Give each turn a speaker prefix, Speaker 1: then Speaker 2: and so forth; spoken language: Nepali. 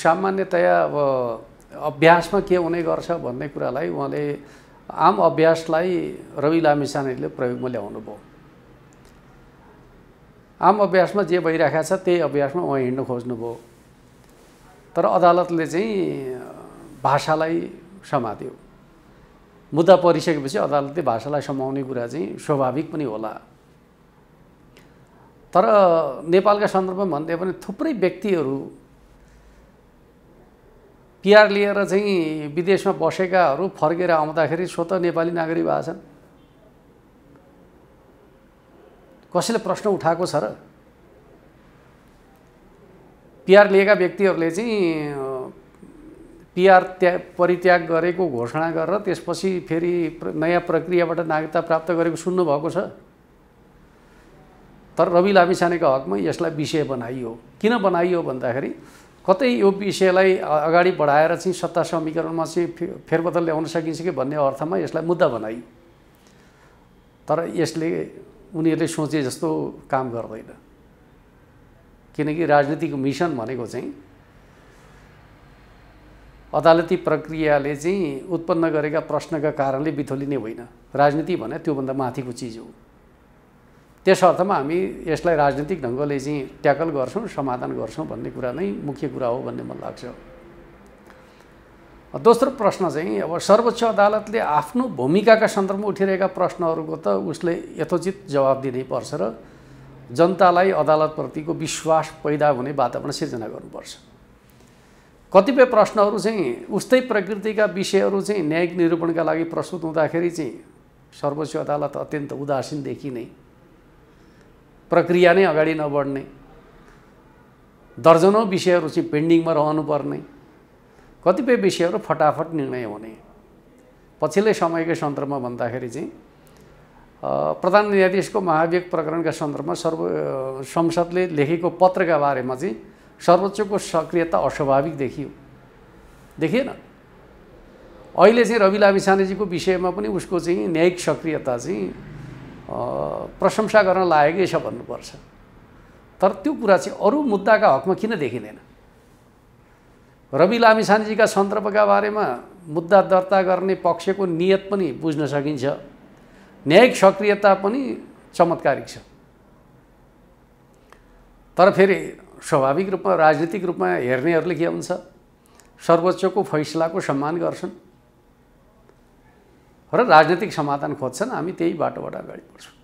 Speaker 1: सामान्यतया अब अभ्यासमा के हुने गर्छ भन्ने कुरालाई उहाँले आम अभ्यासलाई रवि लामिसानेले प्रयोगमा ल्याउनु भयो आम अभ्यासमा जे भइरहेको छ त्यही अभ्यासमा उहाँ हिँड्नु खोज्नुभयो तर अदालतले चाहिँ भाषालाई समात्यो मुद्दा परिसकेपछि अदालतले भाषालाई समाउने कुरा चाहिँ स्वाभाविक पनि होला तर नेपालका सन्दर्भमा भन्दै पनि थुप्रै व्यक्तिहरू पिआर लिएर चाहिँ विदेशमा बसेकाहरू फर्केर आउँदाखेरि स्वतः नेपाली नागरिक भएको छन् कसैले प्रश्न उठाएको छ र पिआर लिएका व्यक्तिहरूले चाहिँ पिआर त्या परित्याग गरेको घोषणा गरेर त्यसपछि फेरि प्र, नयाँ प्रक्रियाबाट नागरिकता प्राप्त गरेको सुन्नुभएको छ तर रवि लामिछानेको हकमा यसलाई विषय बनाइयो किन बनाइयो भन्दाखेरि कतै यो विषयलाई अगाडि बढाएर चाहिँ सत्ता समीकरणमा चाहिँ फेरबदल ल्याउन सकिन्छ कि भन्ने अर्थमा यसलाई मुद्दा बनाइ तर यसले उनीहरूले सोचे जस्तो काम गर्दैन किनकि राजनीतिको मिसन भनेको चाहिँ अदालती प्रक्रियाले चाहिँ उत्पन्न गरेका प्रश्नका कारणले बिथोलिने होइन राजनीति भने त्योभन्दा माथिको चिज हो त्यस अर्थमा हामी यसलाई राजनीतिक ढङ्गले चाहिँ ट्याकल गर्छौँ समाधान गर्छौँ भन्ने कुरा नै मुख्य कुरा हो भन्ने मलाई लाग्छ दोस्रो प्रश्न चाहिँ अब सर्वोच्च अदालतले आफ्नो भूमिकाका सन्दर्भमा उठिरहेका प्रश्नहरूको त उसले यथोचित जवाब पर्छ र जनतालाई अदालतप्रतिको विश्वास पैदा हुने वातावरण सिर्जना गर्नुपर्छ कतिपय प्रश्नहरू चाहिँ उस्तै प्रकृतिका विषयहरू चाहिँ न्यायिक निरूपणका लागि प्रस्तुत हुँदाखेरि चाहिँ सर्वोच्च अदालत अत्यन्त उदासीन देखिने प्रक्रिया नै अगाडि नबढ्ने दर्जनौँ विषयहरू चाहिँ पेन्डिङमा रहनुपर्ने कतिपय विषयहरू फटाफट निर्णय हुने पछिल्लो समयकै सन्दर्भमा भन्दाखेरि चाहिँ प्रधान न्यायाधीशको महाभियोग प्रकरणका सन्दर्भमा सर्व संसदले लेखेको पत्रका बारेमा चाहिँ सर्वोच्चको सक्रियता अस्वाभाविक देखियो देखिएन अहिले चाहिँ रवि लामिसानेजीको विषयमा पनि उसको चाहिँ न्यायिक सक्रियता चाहिँ प्रशंसा गर्न लागेकै छ भन्नुपर्छ तर त्यो कुरा चाहिँ अरू मुद्दाका हकमा किन देखिँदैन रवि लामिसानजीका सन्दर्भका बारेमा मुद्दा दर्ता गर्ने पक्षको नियत पनि बुझ्न सकिन्छ न्यायिक सक्रियता पनि चमत्कारिक छ तर फेरि स्वाभाविक रूपमा राजनीतिक रूपमा हेर्नेहरूले के हुन्छ सर्वोच्चको फैसलाको सम्मान गर्छन् र राजनैतिक समाधान खोज्छन् हामी त्यही बाटोबाट अगाडि बढ्छौँ